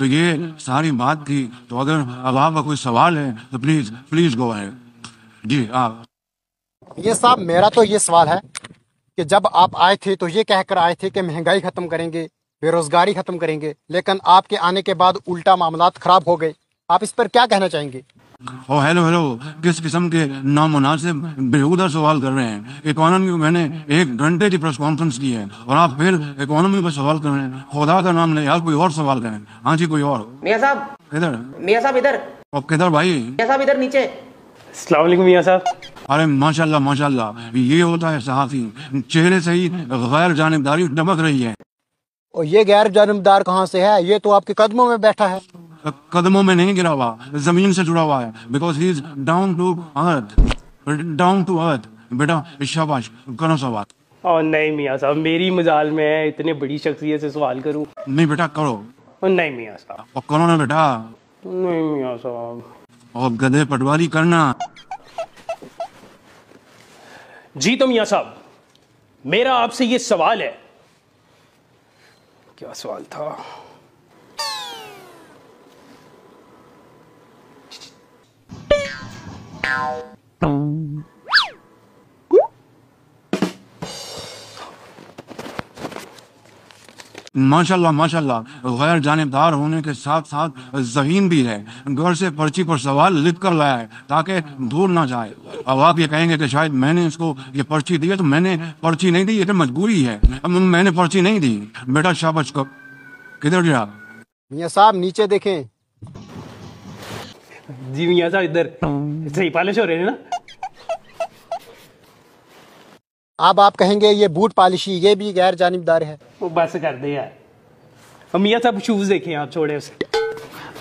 तो ये सारी बात थी तो अगर अब आपका कोई सवाल है तो प्लीज प्लीज गो है जी आप ये साहब मेरा तो ये सवाल है कि जब आप आए थे तो ये कहकर आए थे कि महंगाई खत्म करेंगे बेरोजगारी खत्म करेंगे लेकिन आपके आने के बाद उल्टा मामला खराब हो गए आप इस पर क्या कहना चाहेंगे और हेलो हेलो किस किस्म के नामुनासिब बेहूदा सवाल कर रहे हैं इकोनॉमी मैंने एक घंटे की प्रेस कॉन्फ्रेंस की है और आप फिर इकोनॉमी पर सवाल कर रहे हैं खुदा का नाम ले यार कोई और सवाल करें हाँ जी कोई और मिया साहब किधर मिया साहब इधर और किधर भाई मिया साहब इधर नीचे साहब अरे माशाल्लाह माशाल्लाह ये होता है सहाफ़ी चेहरे से ही गैर जानबदारी चमक रही है और ये गैर जानबदार कहाँ से है ये तो आपके कदमों में बैठा है कदमों में नहीं गिरा हुआ जमीन से जुड़ा हुआ है because he is down to earth down to earth बेटा शाबाश करो सवाल और नहीं मियाँ साहब मेरी मजाल में है इतने बड़ी शख्सियत से सवाल करूँ नहीं बेटा करो और नहीं मियाँ साहब और करो ना बेटा नहीं मियाँ साहब और गधे पटवारी करना जी तो मियाँ साहब मेरा आपसे ये सवाल है क्या सवाल था माशाल्लाह माशाल्लाह गैर जानबदार होने के साथ साथ जहीन भी है घर से पर्ची पर सवाल लिख कर लाया है ताकि दूर ना जाए अब आप ये कहेंगे कि शायद मैंने इसको ये पर्ची दी है तो मैंने पर्ची नहीं दी ये तो मजबूरी है मैंने पर्ची नहीं दी बेटा शाबाश कब किधर गया मियाँ साहब नीचे देखें जीव यहाँ इधर सही पालिश हो रहे हैं ना अब आप कहेंगे ये बूट पॉलिशी ये भी गैर जानबदार है वो बस कर दे यार अमिया साहब शूज देखे आप छोड़े उसे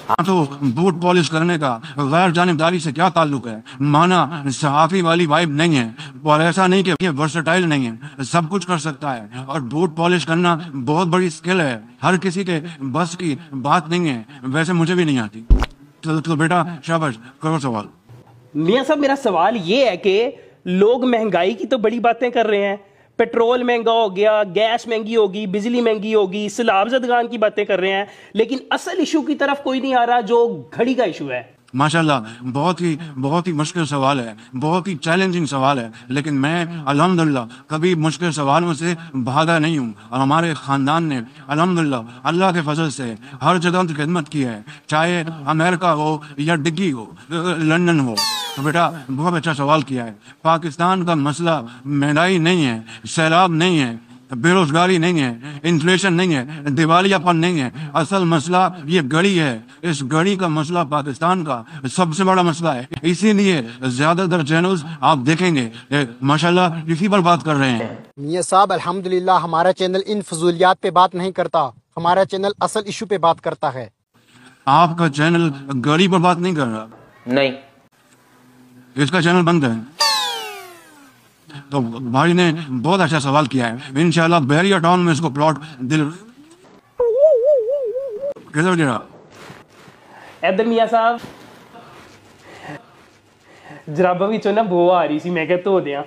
हाँ तो बूट पॉलिश करने का गैर जानबदारी से क्या ताल्लुक है माना सहाफी वाली वाइब नहीं है और ऐसा नहीं कि ये वर्सटाइल नहीं है सब कुछ कर सकता है और बूट पॉलिश करना बहुत बड़ी स्किल है हर किसी के बस की बात नहीं है वैसे मुझे भी नहीं आती तो, तो, बेटा शाबाश करो सवाल मियाँ साहब मेरा सवाल ये है कि लोग महंगाई की तो बड़ी बातें कर रहे हैं पेट्रोल महंगा हो गया गैस महंगी होगी बिजली महंगी होगी सलाब जदगान की बातें कर रहे हैं लेकिन असल इशू की तरफ कोई नहीं आ रहा जो घड़ी का इशू है माशाल्लाह बहुत ही बहुत ही मुश्किल सवाल है बहुत ही चैलेंजिंग सवाल है लेकिन मैं अलहमदिल्ला कभी मुश्किल सवालों से भागा नहीं हूँ और हमारे ख़ानदान ने अलहमदिल्ला अल्लाह के फजल से हर जगह की खिदमत की है चाहे अमेरिका हो या डिग्गी हो लंदन हो तो बेटा बहुत अच्छा सवाल किया है पाकिस्तान का मसला महंगाई नहीं है सैलाब नहीं है बेरोजगारी नहीं है इन्फ्लेशन नहीं है दिवालियापन नहीं है असल मसला ये गड़ी है इस गड़ी का मसला पाकिस्तान का सबसे बड़ा मसला है इसीलिए ज्यादातर चैनल्स आप देखेंगे माशा इसी पर बात कर रहे हैं मियाँ साहब अल्हम्दुलिल्लाह हमारा चैनल इन फजूलियात पे बात नहीं करता हमारा चैनल असल इशू पे बात करता है आपका चैनल गड़ी पर बात नहीं कर रहा नहीं इसका चैनल बंद है तो भाई ने बहुत अच्छा सवाल किया है इन शाह बहरिया टाउन में इसको प्लॉट दिल किधर गिरा इधर मियाँ साहब ਜਰਾਬਾਂ ਵਿੱਚੋਂ ਨਾ ਬੋ ਆ ਰਹੀ ਸੀ ਮੈਂ ਕਿਹਾ ਧੋ ਦਿਆਂ